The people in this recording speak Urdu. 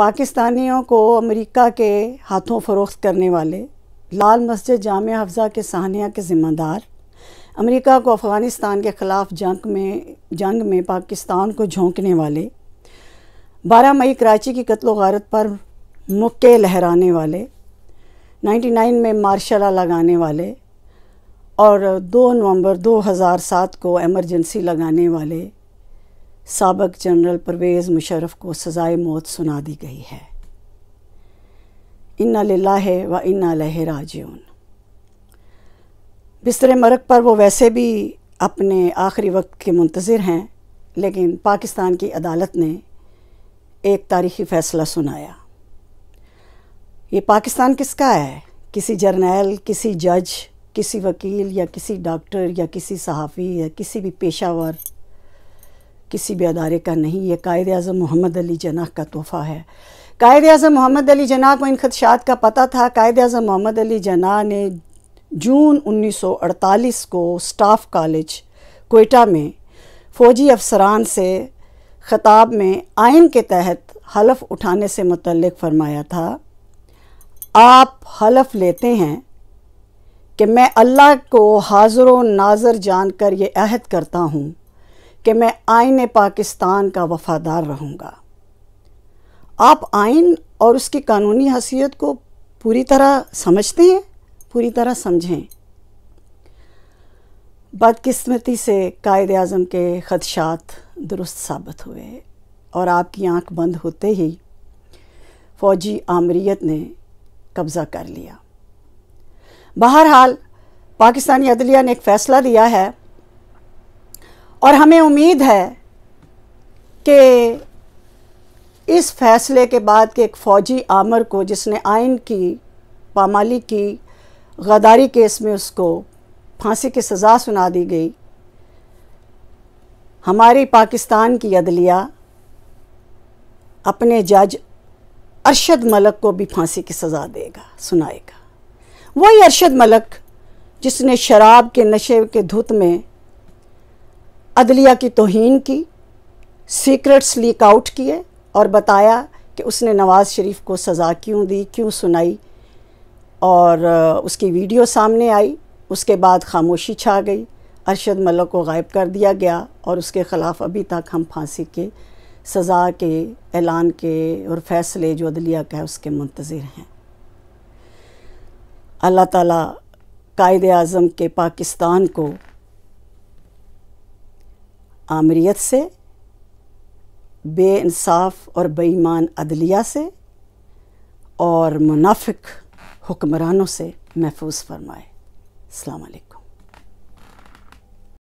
پاکستانیوں کو امریکہ کے ہاتھوں فروخت کرنے والے لال مسجد جامع حفظہ کے سانحہ کے ذمہ دار امریکہ کو افغانستان کے خلاف جنگ میں جنگ میں پاکستان کو جھونکنے والے بارہ مئی کراچی کی قتل و غارت پر مکے لہرانے والے نائنٹی نائن میں مارشلہ لگانے والے اور دو نومبر دو ہزار سات کو ایمرجنسی لگانے والے سابق جنرل پرویز مشرف کو سزائے موت سنا دی گئی ہے ان للہ و انا لہ راجعون بستر مرک پر وہ ویسے بھی اپنے آخری وقت کے منتظر ہیں لیکن پاکستان کی عدالت نے ایک تاریخی فیصلہ سنایا یہ پاکستان کس کا ہے کسی جرنیل کسی جج کسی وکیل یا کسی ڈاکٹر یا کسی صحافی یا کسی بھی پیشہ ور کسی بھی ادارے کا نہیں یہ قائد اعظم محمد علی جناح کا تحفہ ہے قائد اعظم محمد علی جناح کو ان خدشات کا پتہ تھا قائد اعظم محمد علی جناح نے جون انیس سو اڑتالیس کو سٹاف کالج کوئٹہ میں فوجی افسران سے خطاب میں آئین کے تحت حلف اٹھانے سے متعلق فرمایا تھا آپ حلف لیتے ہیں کہ میں اللہ کو حاضر و ناظر جان کر یہ عہد کرتا ہوں کہ میں آئین پاکستان کا وفادار رہوں گا آپ آئین اور اس کی قانونی حیثیت کو پوری طرح سمجھتے ہیں پوری طرح سمجھیں بدقسمتی سے قائد اعظم کے خدشات درست ثابت ہوئے اور آپ کی آنکھ بند ہوتے ہی فوجی آمریت نے قبضہ کر لیا بہرحال پاکستانی عدلیہ نے ایک فیصلہ دیا ہے اور ہمیں امید ہے کہ اس فیصلے کے بعد کہ ایک فوجی عامر کو جس نے آئین کی پامالی کی غداری کیس میں اس کو پھانسی کی سزا سنا دی گئی ہماری پاکستان کی عدلیہ اپنے جج ارشد ملک کو بھی پھانسی کی سزا دے گا سنائے گا وہی ارشد ملک جس نے شراب کے نشے کے دھوت میں عدلیہ کی توہین کی سیکرٹس لیک آؤٹ کیے اور بتایا کہ اس نے نواز شریف کو سزا کیوں دی کیوں سنائی اور اس کی ویڈیو سامنے آئی اس کے بعد خاموشی چھا گئی ارشد ملک کو غائب کر دیا گیا اور اس کے خلاف ابھی تک ہم پھانسی کے سزا کے اعلان کے اور فیصلے جو عدلیہ کا ہے اس کے منتظر ہیں اللہ تعالیٰ قائد اعظم کے پاکستان کو آمریت سے بے انصاف اور بیمان عدلیہ سے اور منافق حکمرانوں سے محفوظ فرمائے السلام علیکم